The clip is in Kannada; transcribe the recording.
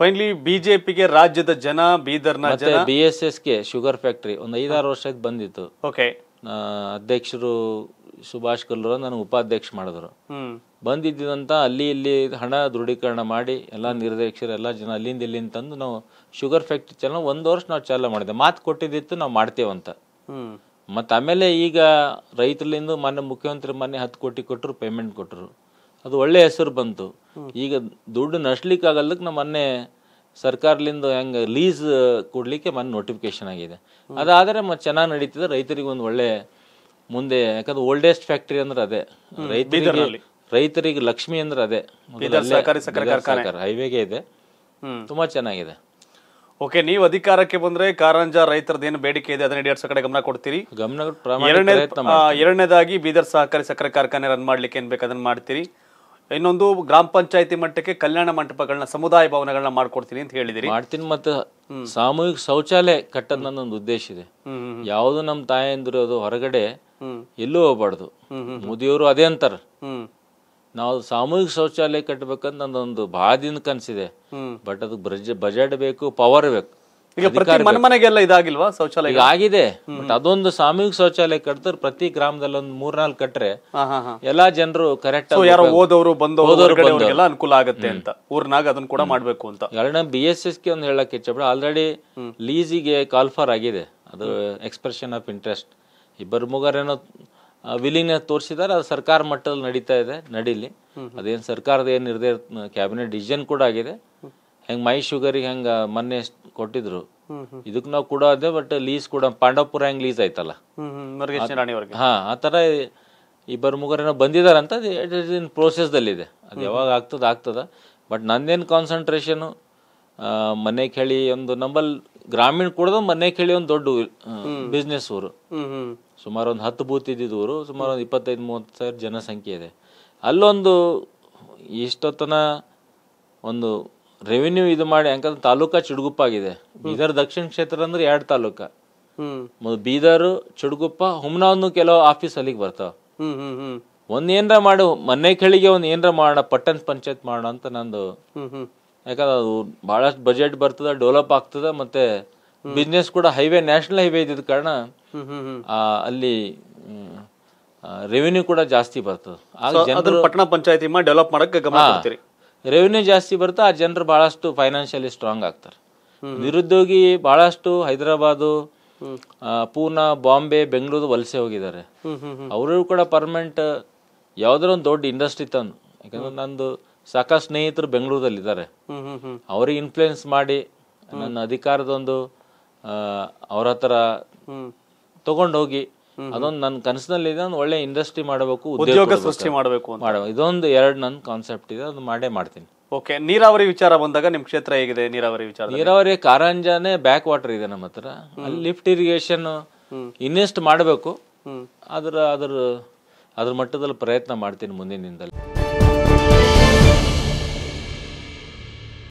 ಫೈನಲಿ ಬಿಜೆಪಿಗೆ ರಾಜ್ಯದ ಜನ ಬೀದರ್ನ ಜನ ಬಿ ಎಸ್ ಎಸ್ ಗೆ ಶುಗರ್ ಫ್ಯಾಕ್ಟ್ರಿ ಒಂದು ಐದಾರು ವರ್ಷ ಬಂದಿತ್ತು ಓಕೆ ಅಧ್ಯಕ್ಷರು ಸುಭಾಷ್ ಕಲ್ಲೂರ ನನಗೆ ಉಪಾಧ್ಯಕ್ಷ ಮಾಡಿದ್ರು ಬಂದಿದ್ದಂತ ಅಲ್ಲಿ ಇಲ್ಲಿ ಹಣ ದೃಢೀಕರಣ ಮಾಡಿ ಎಲ್ಲ ನಿರ್ದೇಶಕರು ಎಲ್ಲ ಜನ ಅಲ್ಲಿಂದ ಇಲ್ಲಿಂದ ತಂದು ನಾವು ಶುಗರ್ ಫ್ಯಾಕ್ಟ್ರಿ ಚಾಲನೆ ಒಂದು ವರ್ಷ ನಾವು ಚಾಲನೆ ಮಾಡಿದೆ ಮಾತು ಕೊಟ್ಟಿದ್ದಿತ್ತು ನಾವು ಮಾಡ್ತೇವಂತ ಮತ್ತೆ ಆಮೇಲೆ ಈಗ ರೈತರಿಂದ ಮಾನ್ಯ ಮುಖ್ಯಮಂತ್ರಿ ಮೊನ್ನೆ ಹತ್ತು ಕೋಟಿ ಕೊಟ್ಟರು ಪೇಮೆಂಟ್ ಕೊಟ್ಟರು ಅದು ಒಳ್ಳೆ ಹೆಸರು ಬಂತು ಈಗ ದುಡ್ಡು ನಡ್ಸ್ಲಿಕ್ಕಾಗಲ್ಲಕ್ಕೆ ನಮ್ಮ ಮೊನ್ನೆ ಸರ್ಕಾರಲಿಂದ ಹೆಂಗೆ ಲೀಸ್ ಕೊಡಲಿಕ್ಕೆ ಮೊನ್ನೆ ನೋಟಿಫಿಕೇಶನ್ ಆಗಿದೆ ಅದಾದರೆ ಮತ್ತೆ ಚೆನ್ನಾಗಿ ನಡೀತಿದೆ ರೈತರಿಗೆ ಒಂದು ಒಳ್ಳೆ ಮುಂದೆ ಯಾಕಂದ್ರೆ ಓಲ್ಡೆಸ್ಟ್ ಫ್ಯಾಕ್ಟ್ರಿ ಅಂದ್ರೆ ಅದೇ ರೈತರಿಗೆ ರೈತರಿಗೆ ಲಕ್ಷ್ಮಿ ಅಂದ್ರೆ ಅದೇ ಹೈವೇಗೆ ಇದೆ ತುಂಬಾ ಚೆನ್ನಾಗಿದೆ ಓಕೆ ನೀವು ಅಧಿಕಾರಕ್ಕೆ ಬಂದ್ರೆ ಕಾರಂಜ ರೈತರದ ಏನು ಬೇಡಿಕೆ ಇದೆ ಅದನ್ನ ಈಡೇರಿಸೋ ಕಡೆ ಗಮನ ಕೊಡ್ತೀರಿ ಗಮನ ಎರಡನೇದಾಗಿ ಬೀದರ್ ಸಹಕಾರಿ ಸಕ್ಕರೆ ಕಾರ್ಖಾನೆ ರನ್ ಮಾಡ್ಲಿಕ್ಕೆ ಏನ್ ಬೇಕು ಅದನ್ನ ಮಾಡ್ತೀರಿ ಇನ್ನೊಂದು ಗ್ರಾಮ ಪಂಚಾಯತಿ ಮಟ್ಟಕ್ಕೆ ಕಲ್ಯಾಣ ಮಂಟಪಗಳನ್ನ ಸಮುದಾಯ ಭವನಗಳನ್ನ ಮಾಡ್ಕೊಡ್ತೀನಿ ಅಂತ ಹೇಳಿದಿರಿ ಮಾಡ್ತೀನಿ ಮತ್ತೆ ಸಾಮೂಹಿಕ ಶೌಚಾಲಯ ನನ್ನ ಒಂದು ಉದ್ದೇಶ ಇದೆ ಯಾವುದು ನಮ್ಮ ತಾಯಂದಿರು ಅದು ಹೊರಗಡೆ ಎಲ್ಲೂ ಹೋಗ್ಬಾರ್ದು ಮೋದಿಯವರು ಅದೇ ಅಂತಾರ ನಾವು ಸಾಮೂಹಿಕ ಶೌಚಾಲಯ ಕಟ್ಟಬೇಕಂತ ನಂದೊಂದು ಬಾದಿನ ಕನಸಿದೆ ಬಟ್ ಅದಕ್ಕೆ ಬಜೆಟ್ ಬೇಕು ಪವರ್ ಬೇಕು ಈಗ ಪ್ರತಿ ಮನೆಗೆಲ್ಲ ಇದಾಗಿಲ್ವಾ ಶೌಚಾಲಯ ಆಗಿದೆ ಅದೊಂದು ಸಾಮೂಹಿಕ ಶೌಚಾಲಯ ಕಟ್ಟಿದ್ರೆ ಪ್ರತಿ ಗ್ರಾಮದಲ್ಲಿ ಒಂದು ಮೂರ್ನಾಲ್ ಕಟ್ರೆ ಎಲ್ಲಾ ಜನರು ಕರೆಕ್ಟ್ ಯಾರೋ ಓದೋರು ಅನುಕೂಲ ಆಗುತ್ತೆ ಅಂತ ಊರ್ನಾಗ ಅದನ್ನ ಕೂಡ ಮಾಡ್ಬೇಕು ಅಂತ ಎರಡನೇ ಬಿ ಎಸ್ ಎಸ್ ಗೆ ಒಂದು ಹೇಳಕ್ ಆಲ್ರೆಡಿ ಲೀಸಿಗೆ ಕಾಲ್ಫಾರ್ ಆಗಿದೆ ಅದು ಎಕ್ಸ್ಪ್ರೆಷನ್ ಆಫ್ ಇಂಟ್ರೆಸ್ಟ್ ಇಬ್ಬರು ಏನೋ ವಿಲೀನ ತೋರಿಸಿದಾರೆ ಅದು ಸರ್ಕಾರ ಮಟ್ಟದಲ್ಲಿ ನಡೀತಾ ಇದೆ ನಡೀಲಿ ಅದೇನು ಸರ್ಕಾರದ ಏನು ನಿರ್ದೇಶ ಕ್ಯಾಬಿನೆಟ್ ಡಿಸಿಷನ್ ಕೂಡ ಆಗಿದೆ ಹೆಂಗೆ ಮೈ ಶುಗರಿಗೆ ಹೆಂಗೆ ಮೊನ್ನೆ ಕೊಟ್ಟಿದ್ರು ಇದಕ್ ನಾವು ಕೂಡ ಅದೇ ಬಟ್ ಲೀಸ್ ಕೂಡ ಪಾಂಡವಪುರ ಹೆಂಗ್ ಲೀಸ್ ಆಯ್ತಲ್ಲ ಹಾ ಆತರ ತರ ಇಬ್ಬರು ಬಂದಿದ್ದಾರೆ ಬಂದಿದಾರಂತ ಇನ್ ಇದೆ ಅದು ಯಾವಾಗ ಆಗ್ತದ ಆಗ್ತದ ಬಟ್ ನಂದೇನ್ ಕಾನ್ಸಂಟ್ರೇಷನ್ ಮನೆ ಕೇಳಿ ಒಂದು ನಂಬಲ್ ಗ್ರಾಮೀಣ ಕೂಡ ಮನೆ ಕೇಳಿ ಒಂದು ದೊಡ್ಡ ಬಿಸ್ನೆಸ್ ಊರು ಸುಮಾರು ಒಂದು ಹತ್ತು ಬೂತ್ ಇದ್ದಿದ್ದು ಊರು ಸುಮಾರು ಒಂದ್ ಇಪ್ಪತ್ತೈದು ಮೂವತ್ತು ಸಾವಿರ ಜನಸಂಖ್ಯೆ ಇದೆ ಅಲ್ಲೊಂದು ಇಷ್ಟೊತ್ತನ ಒಂದು ರೆವಿನ್ಯೂ ಇದು ಮಾಡಿ ಯಾಕಂದ್ರೆ ತಾಲೂಕ ಆಗಿದೆ ಬೀದರ್ ದಕ್ಷಿಣ ಕ್ಷೇತ್ರ ಅಂದ್ರೆ ಎರಡು ತಾಲೂಕ ಬೀದರ್ ಚುಡುಗುಪ್ಪ ಹುಮ್ನಾವ್ನು ಕೆಲವು ಆಫೀಸ್ ಅಲ್ಲಿಗೆ ಬರ್ತಾವ ಒಂದ್ ಏನ್ರ ಮಾಡು ಮೊನ್ನೆ ಕೇಳಿಗೆ ಒಂದ್ ಏನ್ರ ಮಾಡೋಣ ಪಟ್ಟಣ ಪಂಚಾಯತ್ ಮಾಡ ಅಂತ ನಂದು ಯಾಕಂದ್ರೆ ಅದು ಬಹಳಷ್ಟು ಬಜೆಟ್ ಬರ್ತದ ಡೆವಲಪ್ ಆಗ್ತದ ಮತ್ತೆ ಬಿಸ್ನೆಸ್ ಕೂಡ ಹೈವೇ ನ್ಯಾಷನಲ್ ಹೈವೇ ಇದ್ದ ಕಾರಣ ಅಲ್ಲಿ ರೆವಿನ್ಯೂ ಕೂಡ ಜಾಸ್ತಿ ಬರ್ತದೆ ಪಟ್ಟಣ ಪಂಚಾಯತಿ ಮಾಡಿ ಡೆವಲಪ್ ಮಾಡಕ್ಕೆ ಗಮನ ರೆವಿನ್ಯೂ ಜಾಸ್ತಿ ಬರುತ್ತೋ ಆ ಜನರು ಬಹಳಷ್ಟು ಫೈನಾನ್ಷಿಯಲಿ ಸ್ಟ್ರಾಂಗ್ ಆಗ್ತಾರೆ ನಿರುದ್ಯೋಗಿ ಬಹಳಷ್ಟು ಹೈದರಾಬಾದ್ ಪೂನಾ ಬಾಂಬೆ ಬೆಂಗಳೂರು ವಲಸೆ ಹೋಗಿದ್ದಾರೆ ಅವರು ಕೂಡ ಪರ್ಮನೆಂಟ್ ಯಾವ್ದಾರ ಒಂದು ದೊಡ್ಡ ಇಂಡಸ್ಟ್ರಿ ತಂದು ಯಾಕಂದ್ರೆ ನಂದು ಸಾಕಷ್ಟು ಸ್ನೇಹಿತರು ಬೆಂಗಳೂರಲ್ಲಿ ಇದ್ದಾರೆ ಅವ್ರಿಗೆ ಇನ್ಫ್ಲುಯೆನ್ಸ್ ಮಾಡಿ ನನ್ನ ಅಧಿಕಾರದೊಂದು ಅವ್ರ ಹತ್ರ ತಗೊಂಡೋಗಿ ಅದೊಂದು ನನ್ನ ಕನಸಿನಲ್ಲಿ ಇದೆ ಒಳ್ಳೆ ಇಂಡಸ್ಟ್ರಿ ಮಾಡಬೇಕು ಉದ್ಯೋಗ ಸೃಷ್ಟಿ ಮಾಡಬೇಕು ಅಂತ ಇದೊಂದು ಎರಡು ನನ್ನ ಕಾನ್ಸೆಪ್ಟ್ ಇದೆ ಅದು ಮಾಡೇ ಮಾಡ್ತೀನಿ ಓಕೆ ನೀರಾವರಿ ವಿಚಾರ ಬಂದಾಗ ನಿಮ್ ಕ್ಷೇತ್ರ ಹೇಗಿದೆ ನೀರಾವರಿ ವಿಚಾರ ನೀರಾವರಿ ಕಾರಂಜಾನೆ ಬ್ಯಾಕ್ ವಾಟರ್ ಇದೆ ನಮ್ಮ ಹತ್ರ ಅಲ್ಲಿ ಲಿಫ್ಟ್ ಇರಿಗೇಷನ್ ಇನ್ವೆಸ್ಟ್ ಮಾಡಬೇಕು ಅದರ ಅದರ ಅದ್ರ ಮಟ್ಟದಲ್ಲಿ ಪ್ರಯತ್ನ ಮಾಡ್ತೀನಿ ಮುಂದಿನಿಂದಲೇ